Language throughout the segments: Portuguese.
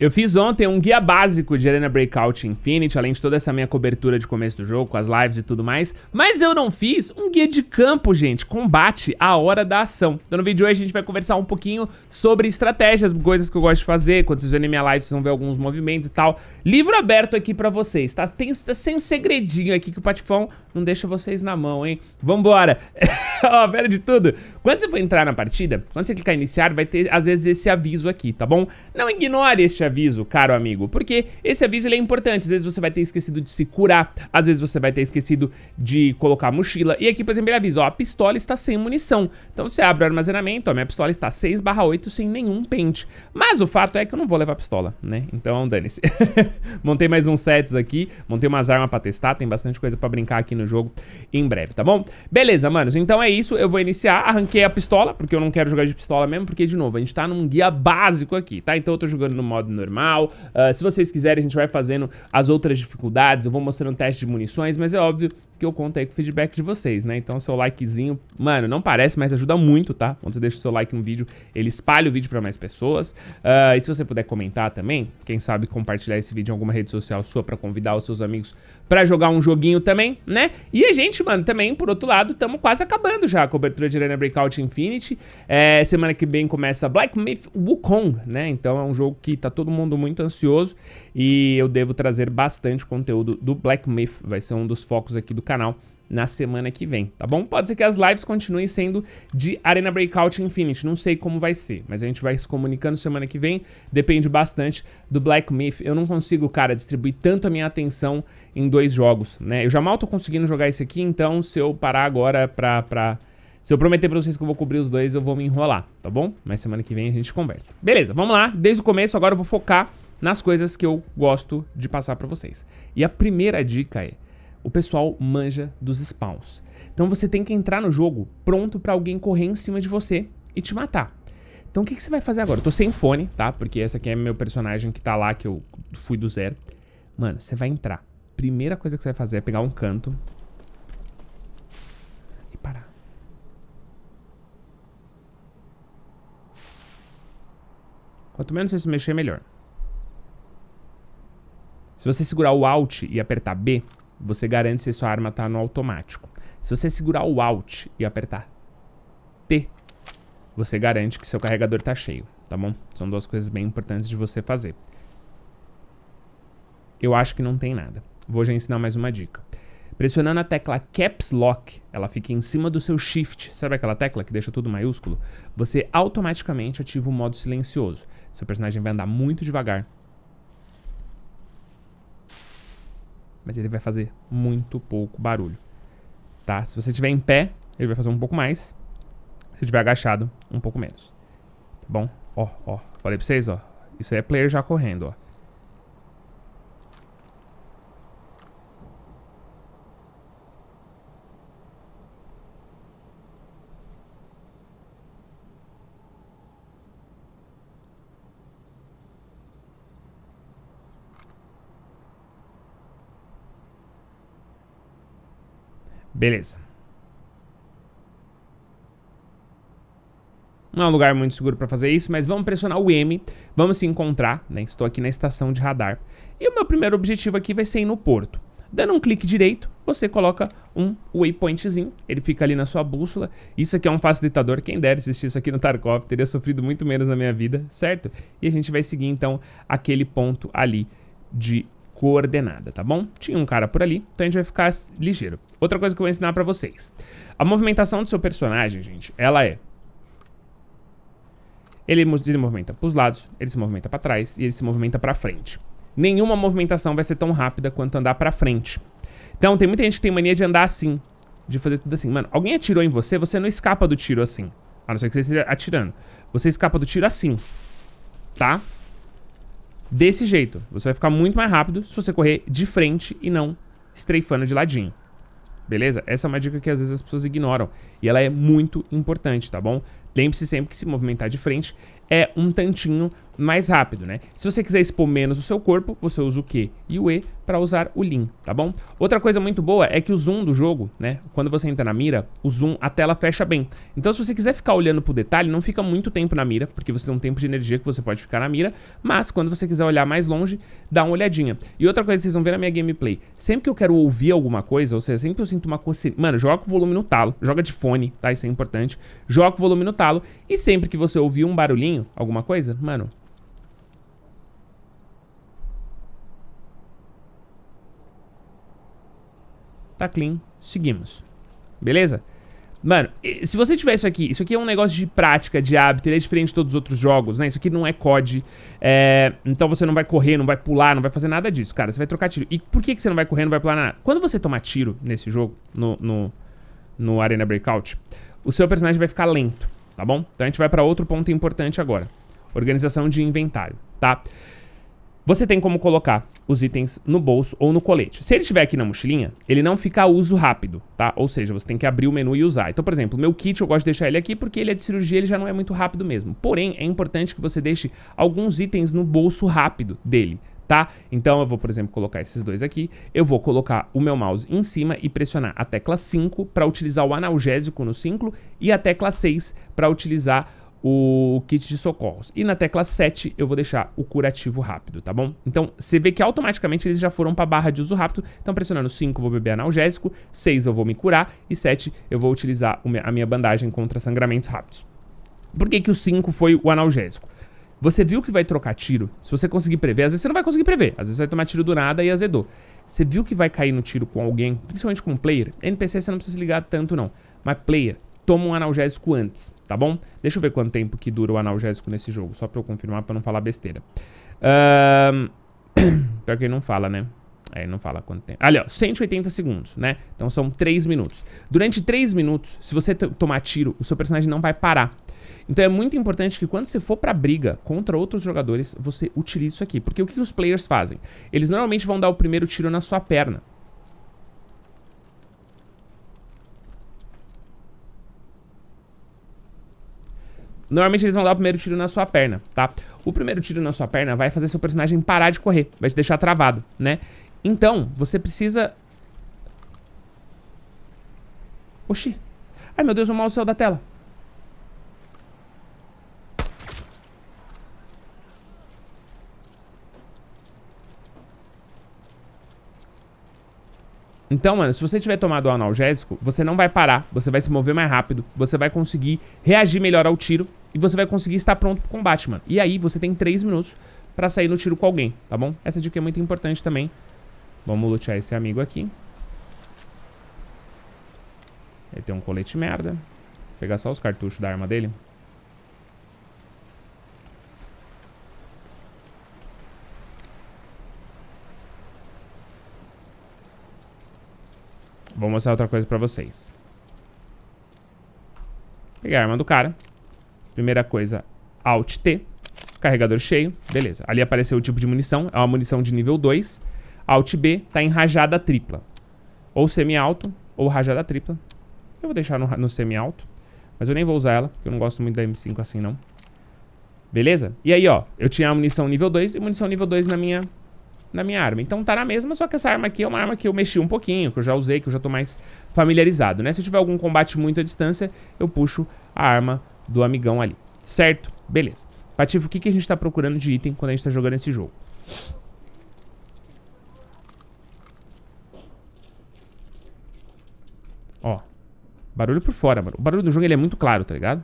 Eu fiz ontem um guia básico de Arena Breakout infinite, além de toda essa minha cobertura de começo do jogo, com as lives e tudo mais. Mas eu não fiz um guia de campo, gente. Combate a hora da ação. Então no vídeo de hoje a gente vai conversar um pouquinho sobre estratégias, coisas que eu gosto de fazer. Quando vocês verem minha live, vocês vão ver alguns movimentos e tal. Livro aberto aqui pra vocês, tá? Tem, tá sem segredinho aqui que o Patifão não deixa vocês na mão, hein? Vambora! Ó, oh, pera de tudo, quando você for entrar na partida, quando você clicar em iniciar, vai ter às vezes esse aviso aqui, tá bom? Não ignore este aviso, caro amigo, porque esse aviso é importante. Às vezes você vai ter esquecido de se curar, às vezes você vai ter esquecido de colocar a mochila. E aqui, por exemplo, ele avisa, ó, a pistola está sem munição. Então você abre o armazenamento, ó, minha pistola está 6 8 sem nenhum pente. Mas o fato é que eu não vou levar pistola, né? Então dane-se. montei mais uns sets aqui, montei umas armas pra testar, tem bastante coisa pra brincar aqui no jogo em breve, tá bom? Beleza, manos, então é isso, eu vou iniciar, arranquei troquei é a pistola, porque eu não quero jogar de pistola mesmo, porque, de novo, a gente tá num guia básico aqui, tá? Então eu tô jogando no modo normal, uh, se vocês quiserem a gente vai fazendo as outras dificuldades, eu vou mostrando teste de munições, mas é óbvio que eu conto aí com o feedback de vocês, né? Então, seu likezinho, mano, não parece, mas ajuda muito, tá? Quando você deixa o seu like no vídeo, ele espalha o vídeo para mais pessoas. Uh, e se você puder comentar também, quem sabe compartilhar esse vídeo em alguma rede social sua para convidar os seus amigos para jogar um joguinho também, né? E a gente, mano, também, por outro lado, estamos quase acabando já a cobertura de Arena Breakout Infinity. É, semana que vem começa Black Myth Wukong, né? Então é um jogo que tá todo mundo muito ansioso. E eu devo trazer bastante conteúdo do Black Myth, vai ser um dos focos aqui do canal na semana que vem, tá bom? Pode ser que as lives continuem sendo de Arena Breakout Infinite, não sei como vai ser, mas a gente vai se comunicando semana que vem, depende bastante do Black Myth. Eu não consigo, cara, distribuir tanto a minha atenção em dois jogos, né? Eu já mal tô conseguindo jogar esse aqui, então se eu parar agora pra... pra... Se eu prometer pra vocês que eu vou cobrir os dois, eu vou me enrolar, tá bom? Mas semana que vem a gente conversa. Beleza, vamos lá. Desde o começo, agora eu vou focar nas coisas que eu gosto de passar para vocês. E a primeira dica é: o pessoal manja dos spawns. Então você tem que entrar no jogo pronto para alguém correr em cima de você e te matar. Então o que, que, você vai fazer agora? Eu tô sem fone, tá? Porque essa aqui é meu personagem que tá lá, que eu fui do zero. Mano, você vai entrar. Primeira coisa que você vai fazer é pegar um canto. E parar. Quanto menos você se mexer, melhor. Se você segurar o Alt e apertar B, você garante se sua arma está no automático. Se você segurar o Alt e apertar T, você garante que seu carregador está cheio, tá bom? São duas coisas bem importantes de você fazer. Eu acho que não tem nada. Vou já ensinar mais uma dica. Pressionando a tecla Caps Lock, ela fica em cima do seu Shift, sabe aquela tecla que deixa tudo maiúsculo? Você automaticamente ativa o modo silencioso. Seu personagem vai andar muito devagar mas ele vai fazer muito pouco barulho, tá? Se você estiver em pé, ele vai fazer um pouco mais. Se estiver agachado, um pouco menos. Tá bom? Ó, ó, falei pra vocês, ó. Isso aí é player já correndo, ó. Beleza. Não é um lugar muito seguro para fazer isso, mas vamos pressionar o M. Vamos se encontrar, né? Estou aqui na estação de radar. E o meu primeiro objetivo aqui vai ser ir no porto. Dando um clique direito, você coloca um waypointzinho, ele fica ali na sua bússola. Isso aqui é um facilitador, quem dera assistir isso aqui no Tarkov, teria sofrido muito menos na minha vida, certo? E a gente vai seguir então aquele ponto ali de coordenada, tá bom? Tinha um cara por ali, então a gente vai ficar ligeiro. Outra coisa que eu vou ensinar pra vocês. A movimentação do seu personagem, gente, ela é... Ele se movimenta pros lados, ele se movimenta pra trás e ele se movimenta pra frente. Nenhuma movimentação vai ser tão rápida quanto andar pra frente. Então, tem muita gente que tem mania de andar assim, de fazer tudo assim. Mano, alguém atirou em você, você não escapa do tiro assim. A não ser que você esteja atirando. Você escapa do tiro assim, tá? desse jeito. Você vai ficar muito mais rápido se você correr de frente e não estreifando de ladinho. Beleza? Essa é uma dica que às vezes as pessoas ignoram. E ela é muito importante, tá bom? Lembre-se sempre que se movimentar de frente é um tantinho mais rápido, né? Se você quiser expor menos o seu corpo, você usa o Q e o E para usar o Lean, tá bom? Outra coisa muito boa é que o zoom do jogo, né? Quando você entra na mira, o zoom, a tela fecha bem. Então se você quiser ficar olhando pro detalhe, não fica muito tempo na mira, porque você tem um tempo de energia que você pode ficar na mira, mas quando você quiser olhar mais longe, dá uma olhadinha. E outra coisa que vocês vão ver na minha gameplay, sempre que eu quero ouvir alguma coisa, ou seja, sempre que eu sinto uma coceira... Mano, joga o volume no talo, joga de fone, tá? Isso é importante. Joga o volume no talo e sempre que você ouvir um barulhinho, alguma coisa? Mano. Tá clean. Seguimos. Beleza? Mano, se você tiver isso aqui, isso aqui é um negócio de prática, de hábito, ele é diferente de todos os outros jogos, né? Isso aqui não é COD, é... então você não vai correr, não vai pular, não vai fazer nada disso, cara. Você vai trocar tiro. E por que, que você não vai correr, não vai pular nada? Quando você tomar tiro nesse jogo, no, no, no Arena Breakout, o seu personagem vai ficar lento tá bom? Então a gente vai para outro ponto importante agora. Organização de inventário, tá? Você tem como colocar os itens no bolso ou no colete. Se ele estiver aqui na mochilinha, ele não fica a uso rápido, tá? Ou seja, você tem que abrir o menu e usar. Então, por exemplo, meu kit eu gosto de deixar ele aqui porque ele é de cirurgia, ele já não é muito rápido mesmo. Porém, é importante que você deixe alguns itens no bolso rápido dele, tá? Então eu vou, por exemplo, colocar esses dois aqui, eu vou colocar o meu mouse em cima e pressionar a tecla 5 para utilizar o analgésico no ciclo e a tecla 6 para utilizar o kit de socorros. E na tecla 7 eu vou deixar o curativo rápido, tá bom? Então você vê que automaticamente eles já foram para a barra de uso rápido. Então pressionando 5 eu vou beber analgésico, 6 eu vou me curar e 7 eu vou utilizar a minha bandagem contra sangramentos rápidos. Por que, que o 5 foi o analgésico? Você viu que vai trocar tiro. Se você conseguir prever, às vezes você não vai conseguir prever. Às vezes você vai tomar tiro do nada e azedou. Você viu que vai cair no tiro com alguém, principalmente com um player. NPC você não precisa se ligar tanto não. Mas player, toma um analgésico antes, tá bom? Deixa eu ver quanto tempo que dura o analgésico nesse jogo. Só pra eu confirmar, pra não falar besteira. Um... Pior que ele não fala, né? Aí é, não fala quanto tempo. Ali, ó, 180 segundos, né? Então são 3 minutos. Durante 3 minutos, se você tomar tiro, o seu personagem não vai parar. Então é muito importante que quando você for pra briga contra outros jogadores, você utilize isso aqui. Porque o que os players fazem? Eles normalmente vão dar o primeiro tiro na sua perna. Normalmente eles vão dar o primeiro tiro na sua perna, tá? O primeiro tiro na sua perna vai fazer seu personagem parar de correr, vai te deixar travado, né? Então, você precisa... Oxi. Ai, meu Deus, o mouse saiu da tela. Então, mano, se você tiver tomado o analgésico, você não vai parar, você vai se mover mais rápido, você vai conseguir reagir melhor ao tiro e você vai conseguir estar pronto pro combate, mano. E aí você tem 3 minutos pra sair no tiro com alguém, tá bom? Essa dica é muito importante também. Vamos lutear esse amigo aqui. Ele tem um colete merda. Vou pegar só os cartuchos da arma dele. Vou mostrar outra coisa pra vocês. Pegar a arma do cara. Primeira coisa, Alt T. Carregador cheio. Beleza. Ali apareceu o tipo de munição. É uma munição de nível 2. Alt B tá em rajada tripla. Ou semi-alto, ou rajada tripla. Eu vou deixar no, no semi-alto. Mas eu nem vou usar ela, porque eu não gosto muito da M5 assim, não. Beleza? E aí, ó, eu tinha a munição nível 2 e munição nível 2 na minha na minha arma. Então tá na mesma, só que essa arma aqui é uma arma que eu mexi um pouquinho, que eu já usei, que eu já tô mais familiarizado, né? Se eu tiver algum combate muito à distância, eu puxo a arma do amigão ali, certo? Beleza. Patife, o que, que a gente tá procurando de item quando a gente tá jogando esse jogo? Ó, barulho por fora, mano. O barulho do jogo ele é muito claro, tá ligado?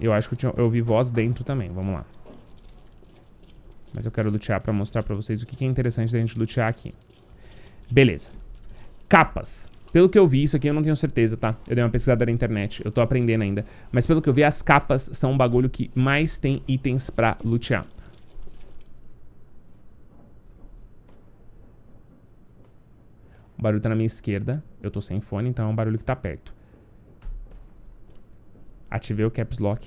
Eu acho que eu, tinha, eu vi voz dentro também, vamos lá. Mas eu quero lutear pra mostrar pra vocês o que, que é interessante da gente lutear aqui. Beleza. Capas. Pelo que eu vi, isso aqui eu não tenho certeza, tá? Eu dei uma pesquisada na internet, eu tô aprendendo ainda. Mas pelo que eu vi, as capas são um bagulho que mais tem itens pra lutear. O barulho tá na minha esquerda. Eu tô sem fone, então é um barulho que tá perto. Ativei o caps lock.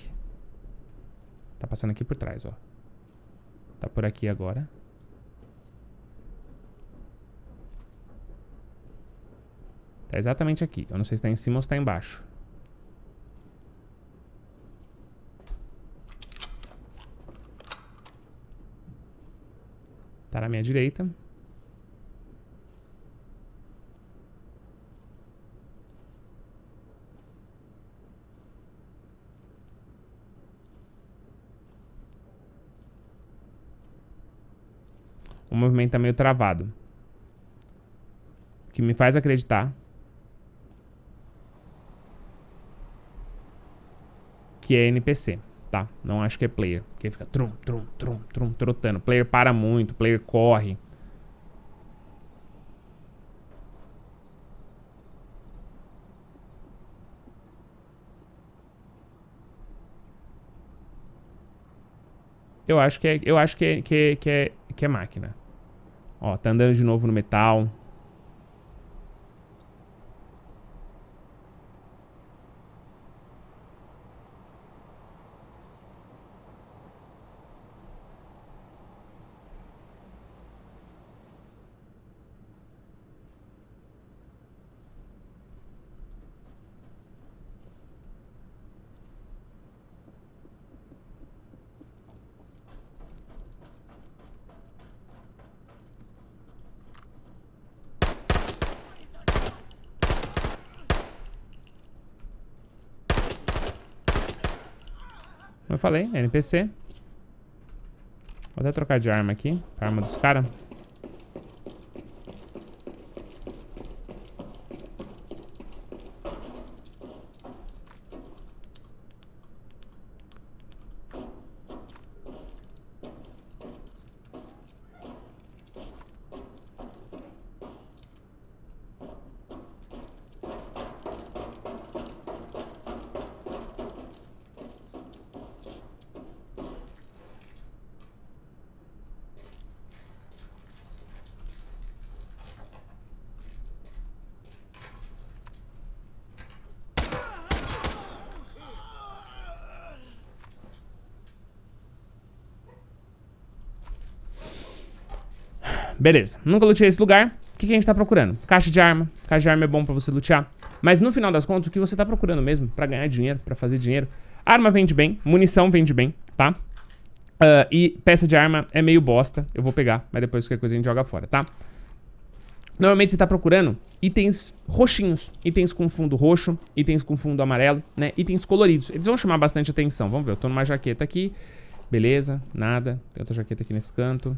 Tá passando aqui por trás, ó. Tá por aqui agora. Tá exatamente aqui. Eu não sei se tá em cima ou se tá embaixo. Tá na minha direita. O movimento tá meio travado. O que me faz acreditar que é NPC, tá? Não acho que é player, porque fica trum, trum, trum, trum, trotando. Player para muito, player corre. Eu acho que é, eu acho que é, que, é, que, é, que é máquina. Ó, tá andando de novo no metal. eu falei, NPC. Vou até trocar de arma aqui, arma dos caras. Beleza. Nunca lutei esse lugar. O que, que a gente tá procurando? Caixa de arma. Caixa de arma é bom pra você lutear. Mas no final das contas, o que você tá procurando mesmo pra ganhar dinheiro, pra fazer dinheiro? Arma vende bem, munição vende bem, tá? Uh, e peça de arma é meio bosta. Eu vou pegar, mas depois qualquer coisa a gente joga fora, tá? Normalmente você tá procurando itens roxinhos, itens com fundo roxo, itens com fundo amarelo, né? Itens coloridos. Eles vão chamar bastante atenção. Vamos ver, eu tô numa jaqueta aqui. Beleza, nada. Tem outra jaqueta aqui nesse canto.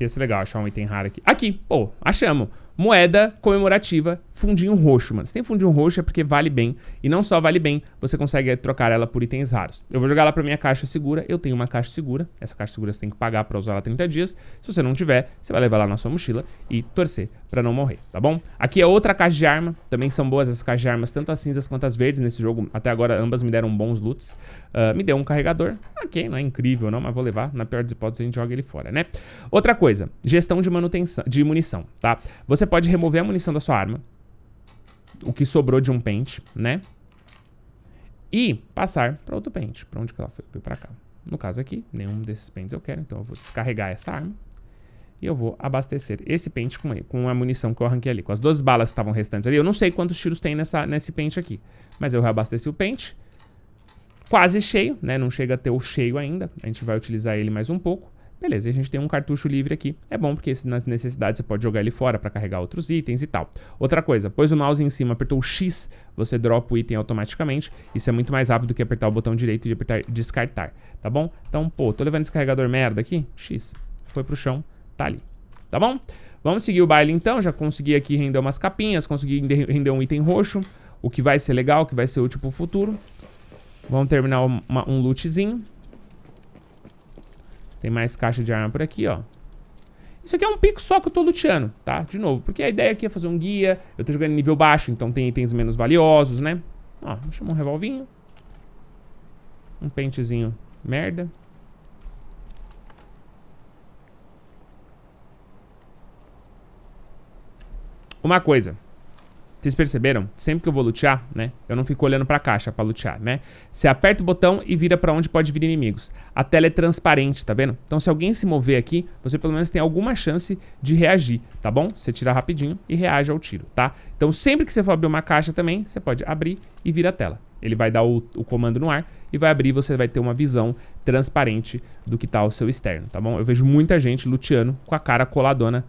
Ia ser legal achar um item raro aqui. Aqui, pô, achamos. Moeda comemorativa, fundinho roxo, mano. Se tem fundinho roxo é porque vale bem. E não só vale bem, você consegue eh, trocar ela por itens raros. Eu vou jogar ela pra minha caixa segura. Eu tenho uma caixa segura. Essa caixa segura você tem que pagar pra usar ela 30 dias. Se você não tiver, você vai levar lá na sua mochila e torcer pra não morrer, tá bom? Aqui é outra caixa de arma. Também são boas essas caixas de armas, tanto as cinzas quanto as verdes nesse jogo. Até agora ambas me deram bons loots. Uh, me deu um carregador. Ok, não é incrível não, mas vou levar. Na pior das hipóteses a gente joga ele fora, né? Outra coisa, gestão de manutenção, de munição, tá? Você você pode remover a munição da sua arma. O que sobrou de um pente, né? E passar para outro pente. Para onde que ela foi? Foi para cá. No caso aqui, nenhum desses pentes eu quero. Então eu vou descarregar essa arma. E eu vou abastecer esse pente com, com a munição que eu arranquei ali. Com as duas balas que estavam restantes ali. Eu não sei quantos tiros tem nessa, nesse pente aqui. Mas eu reabasteci o pente. Quase cheio, né? Não chega a ter o cheio ainda. A gente vai utilizar ele mais um pouco. Beleza, e a gente tem um cartucho livre aqui. É bom porque nas necessidades você pode jogar ele fora para carregar outros itens e tal. Outra coisa, pôs o mouse em cima, apertou o X, você dropa o item automaticamente. Isso é muito mais rápido do que apertar o botão direito e apertar descartar, tá bom? Então, pô, tô levando esse carregador merda aqui, X, foi pro chão, tá ali, tá bom? Vamos seguir o baile então, já consegui aqui render umas capinhas, consegui render um item roxo, o que vai ser legal, o que vai ser útil pro futuro. Vamos terminar uma, um lootzinho. Tem mais caixa de arma por aqui, ó. Isso aqui é um pico só que eu tô luteando, tá? De novo, porque a ideia aqui é fazer um guia. Eu tô jogando nível baixo, então tem itens menos valiosos, né? Ó, vou chamar um revolvinho. Um pentezinho merda. Uma coisa. Vocês perceberam? Sempre que eu vou lutear, né? Eu não fico olhando pra caixa pra lutear, né? Você aperta o botão e vira pra onde pode vir inimigos. A tela é transparente, tá vendo? Então se alguém se mover aqui, você pelo menos tem alguma chance de reagir, tá bom? Você tira rapidinho e reage ao tiro, tá? Então sempre que você for abrir uma caixa também, você pode abrir e vira a tela. Ele vai dar o, o comando no ar e vai abrir e você vai ter uma visão transparente do que tá o seu externo, tá bom? Eu vejo muita gente luteando com a cara coladona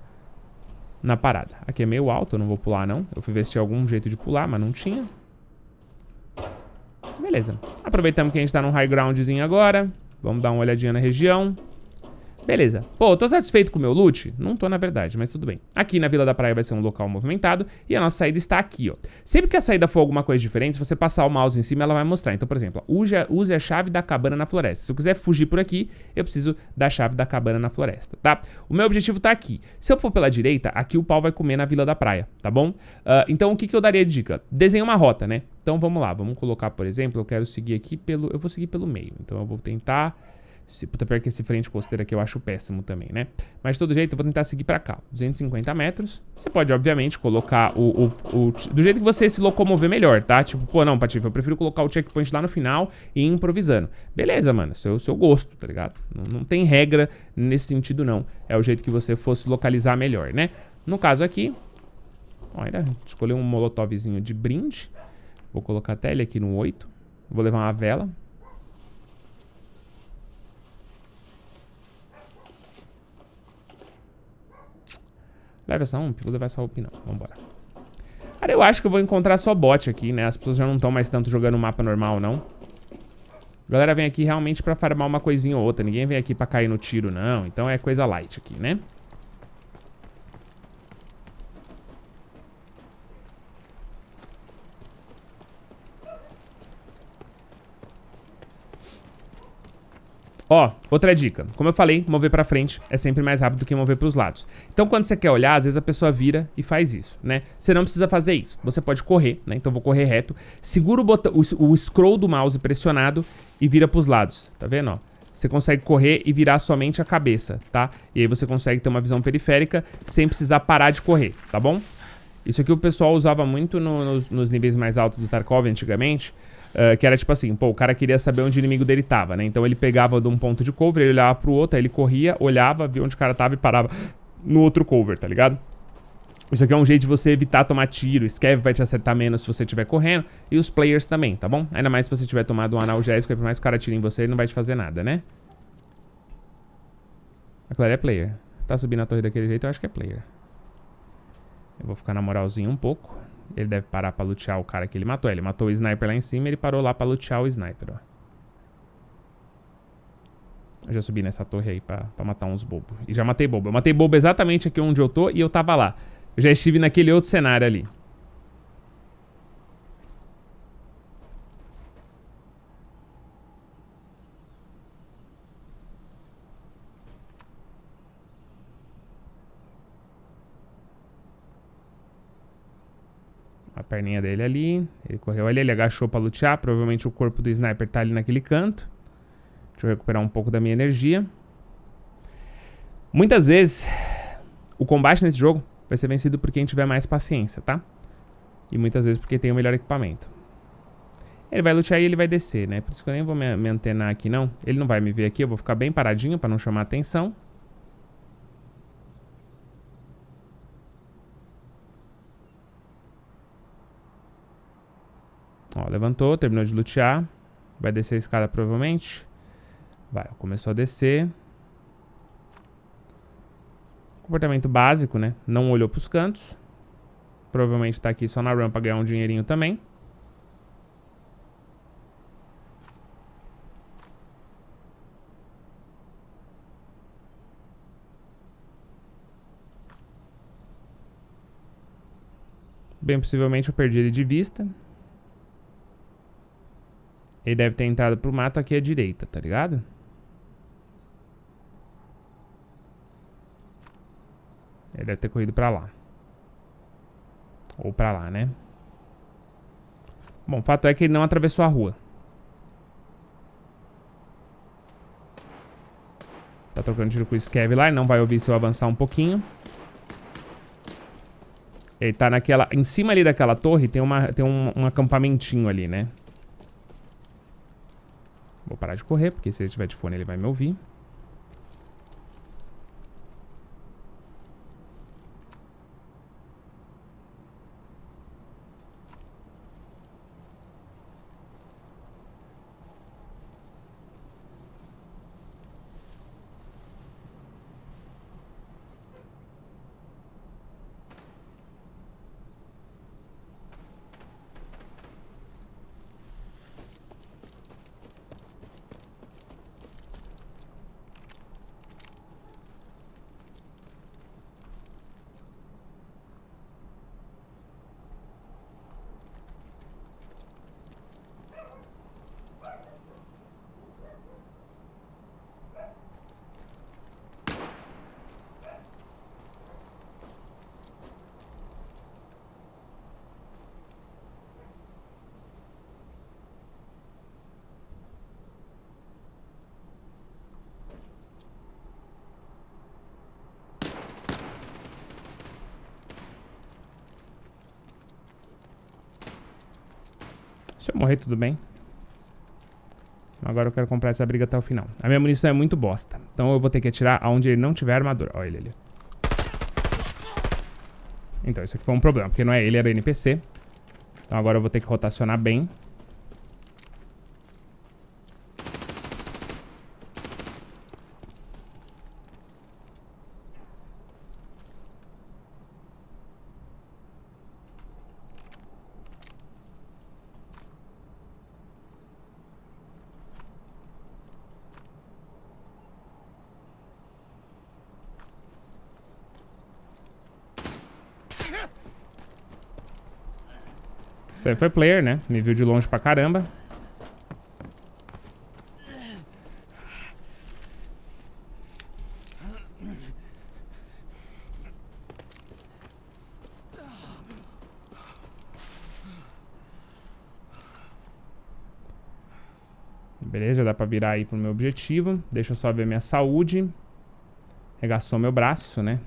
na parada. Aqui é meio alto, eu não vou pular não. Eu fui ver se tinha algum jeito de pular, mas não tinha. Beleza. Aproveitamos que a gente tá num high groundzinho agora. Vamos dar uma olhadinha na região. Beleza. Pô, eu tô satisfeito com o meu loot? Não tô, na verdade, mas tudo bem. Aqui na Vila da Praia vai ser um local movimentado e a nossa saída está aqui, ó. Sempre que a saída for alguma coisa diferente, se você passar o mouse em cima, ela vai mostrar. Então, por exemplo, use a chave da cabana na floresta. Se eu quiser fugir por aqui, eu preciso da chave da cabana na floresta, tá? O meu objetivo tá aqui. Se eu for pela direita, aqui o pau vai comer na Vila da Praia, tá bom? Uh, então, o que, que eu daria de dica? Desenhe uma rota, né? Então, vamos lá. Vamos colocar, por exemplo, eu quero seguir aqui pelo... Eu vou seguir pelo meio. Então, eu vou tentar se, puta, pior que esse frente costeiro aqui eu acho péssimo também, né? Mas de todo jeito, eu vou tentar seguir pra cá. 250 metros. Você pode, obviamente, colocar o, o, o Do jeito que você se locomover melhor, tá? Tipo, pô, não, Patife, eu prefiro colocar o checkpoint lá no final e ir improvisando. Beleza, mano. Seu, seu gosto, tá ligado? Não, não tem regra nesse sentido, não. É o jeito que você fosse localizar melhor, né? No caso aqui... Olha, escolhi um molotovzinho de brinde. Vou colocar até ele aqui no 8. Vou levar uma vela. Leva essa ump? Vou levar essa ump não. Vambora. Cara, eu acho que eu vou encontrar só bot aqui, né? As pessoas já não estão mais tanto jogando o mapa normal, não. A galera vem aqui realmente pra farmar uma coisinha ou outra. Ninguém vem aqui pra cair no tiro, não. Então é coisa light aqui, né? Ó, outra dica. Como eu falei, mover pra frente é sempre mais rápido do que mover pros lados. Então, quando você quer olhar, às vezes a pessoa vira e faz isso, né? Você não precisa fazer isso. Você pode correr, né? Então, vou correr reto. Segura o, botão, o, o scroll do mouse pressionado e vira pros lados. Tá vendo, ó? Você consegue correr e virar somente a cabeça, tá? E aí você consegue ter uma visão periférica sem precisar parar de correr, tá bom? Isso aqui o pessoal usava muito no, nos, nos níveis mais altos do Tarkov antigamente, ah, que era tipo assim, pô, o cara queria saber onde o inimigo dele tava, né? Então ele pegava de um ponto de cover, ele olhava pro outro, aí ele corria, olhava, via onde o cara tava e parava no outro cover, tá ligado? Isso aqui é um jeito de você evitar tomar tiro. Scav vai te acertar menos se você estiver correndo. E os players também, tá bom? Ainda mais se você tiver tomado um analgésico, é por mais que o cara tire em você, ele não vai te fazer nada, né? A Clara é player. Tá subindo a torre daquele jeito, eu acho que é player. Eu vou ficar na moralzinha um pouco. Ele deve parar pra lutear o cara que ele matou. Ele matou o sniper lá em cima, ele parou lá pra lutear o sniper, ó. Eu já subi nessa torre aí pra, pra matar uns bobos. E já matei bobo. Eu matei bobo exatamente aqui onde eu tô e eu tava lá. Eu já estive naquele outro cenário ali. perninha dele ali. Ele correu ali, ele agachou pra lutear. Provavelmente o corpo do sniper tá ali naquele canto. Deixa eu recuperar um pouco da minha energia. Muitas vezes, o combate nesse jogo vai ser vencido por quem tiver mais paciência, tá? E muitas vezes porque tem o melhor equipamento. Ele vai lutear e ele vai descer, né? Por isso que eu nem vou me, me antenar aqui, não. Ele não vai me ver aqui, eu vou ficar bem paradinho pra não chamar atenção. Ó, levantou, terminou de lutear. Vai descer a escada provavelmente. Vai, começou a descer. Comportamento básico, né? Não olhou para os cantos. Provavelmente tá aqui só na rampa ganhar um dinheirinho também. Bem possivelmente eu perdi ele de vista. Ele deve ter entrado pro mato aqui à direita, tá ligado? Ele deve ter corrido pra lá. Ou pra lá, né? Bom, o fato é que ele não atravessou a rua. Tá trocando tiro com o Skev lá, ele não vai ouvir se eu avançar um pouquinho. Ele tá naquela... Em cima ali daquela torre tem, uma, tem um, um acampamentinho ali, né? Vou parar de correr, porque se ele estiver de fone ele vai me ouvir. Se eu morrer, tudo bem. Agora eu quero comprar essa briga até o final. A minha munição é muito bosta. Então eu vou ter que atirar aonde ele não tiver armadura. Olha ele ali. Então, isso aqui foi um problema, porque não é ele, era NPC. Então agora eu vou ter que rotacionar bem. Isso aí foi player, né? Me viu de longe pra caramba. Beleza, dá pra virar aí pro meu objetivo. Deixa eu só ver minha saúde. Regaçou meu braço, né?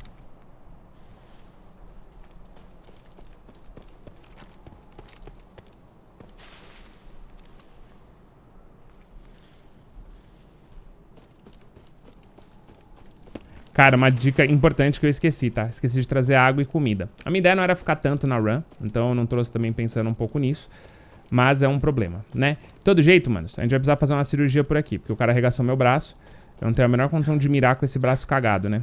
Cara, uma dica importante que eu esqueci, tá? Esqueci de trazer água e comida. A minha ideia não era ficar tanto na run, então eu não trouxe também pensando um pouco nisso. Mas é um problema, né? De todo jeito, mano, a gente vai precisar fazer uma cirurgia por aqui, porque o cara arregaçou meu braço. Eu não tenho a menor condição de mirar com esse braço cagado, né?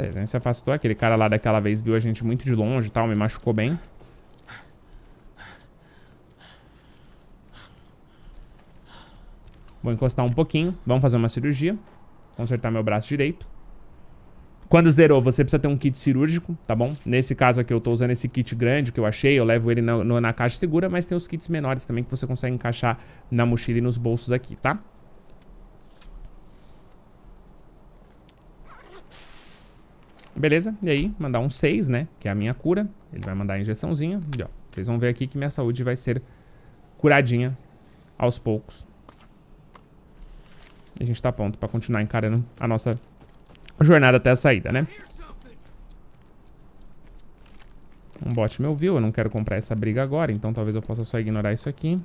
É, a gente se afastou. Aquele cara lá daquela vez viu a gente muito de longe e tal, me machucou bem. Vou encostar um pouquinho. Vamos fazer uma cirurgia. Consertar meu braço direito. Quando zerou, você precisa ter um kit cirúrgico, tá bom? Nesse caso aqui, eu tô usando esse kit grande que eu achei. Eu levo ele na, na caixa segura, mas tem os kits menores também que você consegue encaixar na mochila e nos bolsos aqui, tá? Beleza? E aí, mandar um 6, né? Que é a minha cura. Ele vai mandar a injeçãozinha. E, ó, vocês vão ver aqui que minha saúde vai ser curadinha aos poucos. E a gente tá pronto pra continuar encarando a nossa jornada até a saída, né? Um bot meu viu, eu não quero comprar essa briga agora, então talvez eu possa só ignorar isso aqui.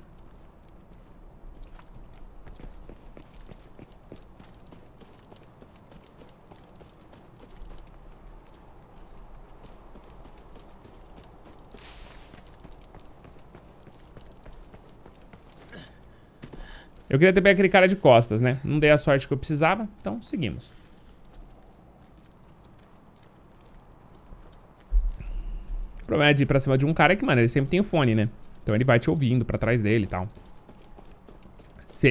Eu queria ter pego aquele cara de costas, né? Não dei a sorte que eu precisava, então seguimos. O problema é de ir pra cima de um cara é que, mano, ele sempre tem o fone, né? Então ele vai te ouvindo pra trás dele e tal.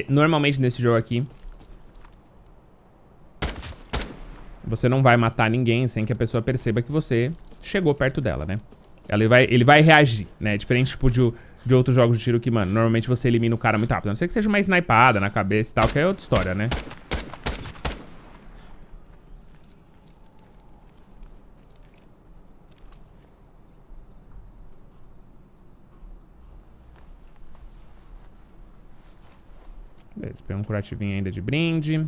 normalmente nesse jogo aqui... Você não vai matar ninguém sem que a pessoa perceba que você chegou perto dela, né? Ela vai, ele vai reagir, né? Diferente, tipo, de, de outros jogos de tiro que, mano, normalmente você elimina o cara muito rápido. A não ser que seja uma snipada na cabeça e tal, que é outra história, né? Beleza, pegou um curativinho ainda de brinde.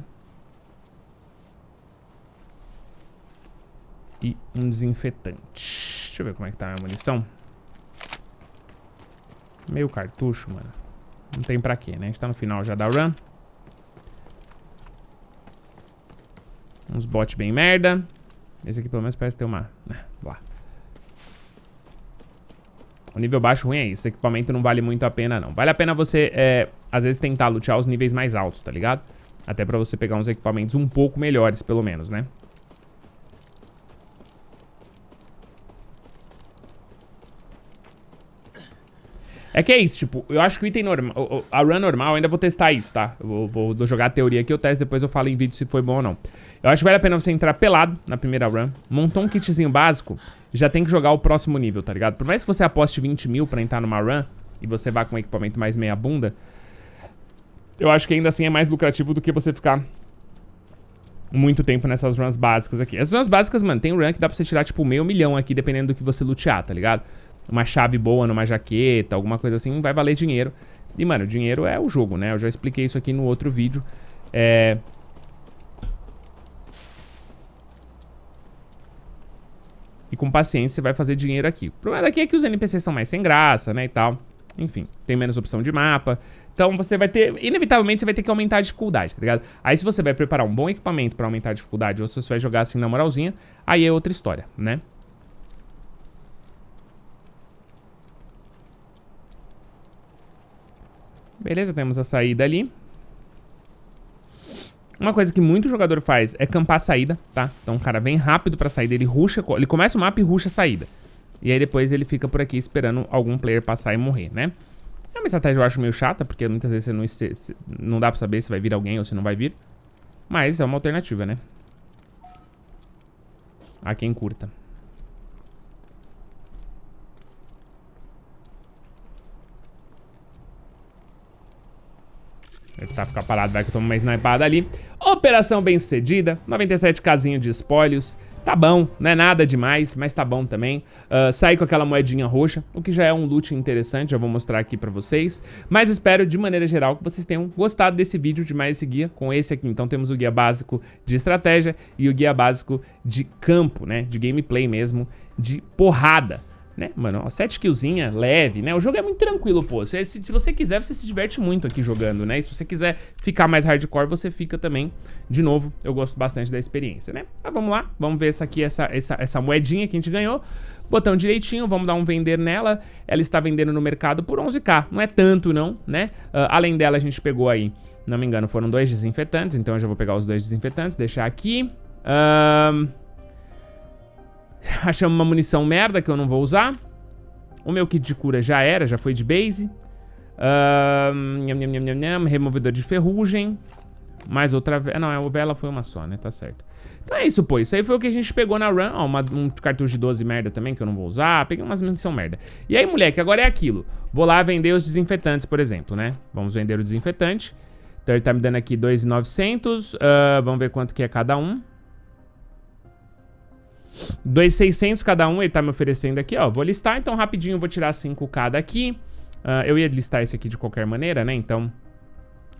E um desinfetante. Deixa eu ver como é que tá a minha munição. Meio cartucho, mano. Não tem pra quê, né? A gente tá no final já da run. Uns bots bem merda. Esse aqui pelo menos parece ter uma... Lá. Né? O nível baixo ruim é isso. Esse equipamento não vale muito a pena, não. Vale a pena você, é, às vezes, tentar lutear os níveis mais altos, tá ligado? Até pra você pegar uns equipamentos um pouco melhores, pelo menos, né? É que é isso, tipo, eu acho que o item normal, a run normal, eu ainda vou testar isso, tá? Eu vou, vou, jogar a teoria aqui, eu testo, depois eu falo em vídeo se foi bom ou não. Eu acho que vale a pena você entrar pelado na primeira run, montar um kitzinho básico, já tem que jogar o próximo nível, tá ligado? Por mais que você aposte 20 mil pra entrar numa run, e você vá com um equipamento mais meia bunda, eu acho que ainda assim é mais lucrativo do que você ficar muito tempo nessas runs básicas aqui. As runs básicas, mano, tem run que dá pra você tirar, tipo, meio milhão aqui, dependendo do que você lutear, tá ligado? uma chave boa numa jaqueta, alguma coisa assim, vai valer dinheiro. E, mano, dinheiro é o jogo, né? Eu já expliquei isso aqui no outro vídeo. É... E com paciência você vai fazer dinheiro aqui. O problema daqui é que os NPCs são mais sem graça, né, e tal. Enfim, tem menos opção de mapa. Então você vai ter... Inevitavelmente você vai ter que aumentar a dificuldade, tá ligado? Aí se você vai preparar um bom equipamento pra aumentar a dificuldade ou se você vai jogar assim na moralzinha, aí é outra história, né? Beleza, temos a saída ali. Uma coisa que muito jogador faz é campar a saída, tá? Então o cara vem rápido pra saída, ele ruxa, ele começa o mapa e ruxa a saída. E aí depois ele fica por aqui esperando algum player passar e morrer, né? É uma estratégia eu acho meio chata, porque muitas vezes você não, não dá pra saber se vai vir alguém ou se não vai vir. Mas é uma alternativa, né? A quem curta. Ele ficar parado, vai que eu tomo uma snipada ali. Operação bem sucedida, 97 casinho de espólios. Tá bom, não é nada demais, mas tá bom também. Uh, saí com aquela moedinha roxa, o que já é um loot interessante, já vou mostrar aqui pra vocês. Mas espero, de maneira geral, que vocês tenham gostado desse vídeo de mais esse guia com esse aqui. Então temos o guia básico de estratégia e o guia básico de campo, né? De gameplay mesmo, de porrada né, mano? Ó, 7 killzinha, leve, né? O jogo é muito tranquilo, pô. Se, se, se, você quiser, você se diverte muito aqui jogando, né? E se você quiser ficar mais hardcore, você fica também. De novo, eu gosto bastante da experiência, né? Mas vamos lá, vamos ver essa aqui, essa, essa, essa moedinha que a gente ganhou. Botão direitinho, vamos dar um vender nela. Ela está vendendo no mercado por 11k. Não é tanto, não, né? Uh, além dela, a gente pegou aí, não me engano, foram dois desinfetantes. Então eu já vou pegar os dois desinfetantes, deixar aqui. Ahn... Uh... Achamos uma munição merda que eu não vou usar. O meu kit de cura já era, já foi de base. Um, nham, nham, nham, nham, removedor de ferrugem. Mais outra vela. Ah, não, a é, vela foi uma só, né? Tá certo. Então é isso, pô. Isso aí foi o que a gente pegou na run. Ó, uma, um cartucho de 12 merda também, que eu não vou usar. Peguei umas munição merda. E aí, moleque, agora é aquilo. Vou lá vender os desinfetantes, por exemplo, né? Vamos vender o desinfetante. Então ele tá me dando aqui 2,900. Uh, vamos ver quanto que é cada um. 2,600 cada um ele tá me oferecendo aqui, ó. Vou listar, então, rapidinho, vou tirar 5k daqui. Uh, eu ia listar esse aqui de qualquer maneira, né? Então...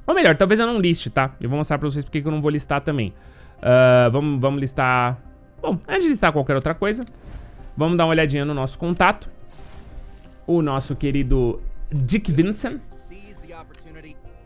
Ou melhor, talvez eu não liste, tá? Eu vou mostrar pra vocês porque que eu não vou listar também. Uh, vamos, vamos listar... Bom, antes de listar qualquer outra coisa, vamos dar uma olhadinha no nosso contato. O nosso querido Dick Vincent.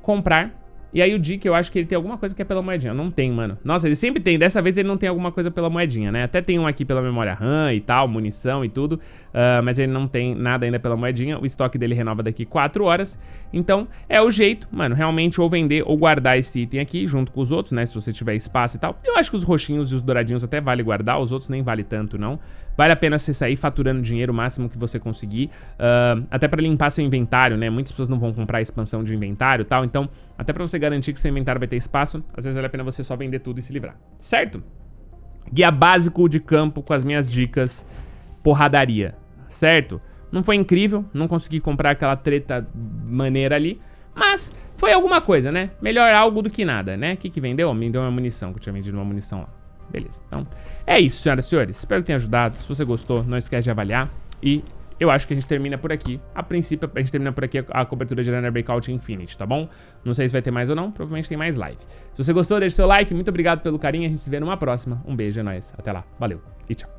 Comprar. E aí o Dick, eu acho que ele tem alguma coisa que é pela moedinha. Não tem, mano. Nossa, ele sempre tem. Dessa vez ele não tem alguma coisa pela moedinha, né? Até tem um aqui pela memória RAM e tal, munição e tudo. Uh, mas ele não tem nada ainda pela moedinha. O estoque dele renova daqui 4 horas. Então, é o jeito, mano, realmente ou vender ou guardar esse item aqui junto com os outros, né? Se você tiver espaço e tal. Eu acho que os roxinhos e os douradinhos até vale guardar. Os outros nem vale tanto, não. Vale a pena você sair faturando dinheiro o máximo que você conseguir, uh, até para limpar seu inventário, né? Muitas pessoas não vão comprar expansão de inventário e tal, então até para você garantir que seu inventário vai ter espaço, às vezes vale a pena você só vender tudo e se livrar, certo? Guia básico de campo com as minhas dicas, porradaria, certo? Não foi incrível, não consegui comprar aquela treta maneira ali, mas foi alguma coisa, né? Melhor algo do que nada, né? O que, que vendeu? Me deu uma munição, que eu tinha vendido uma munição lá. Beleza. Então, é isso, senhoras e senhores. Espero que tenha ajudado. Se você gostou, não esquece de avaliar. E eu acho que a gente termina por aqui. A princípio, a gente termina por aqui a cobertura de Runner Breakout Infinite, tá bom? Não sei se vai ter mais ou não, provavelmente tem mais live. Se você gostou, deixa seu like, muito obrigado pelo carinho, a gente se vê numa próxima. Um beijo, é nóis, até lá, valeu e tchau.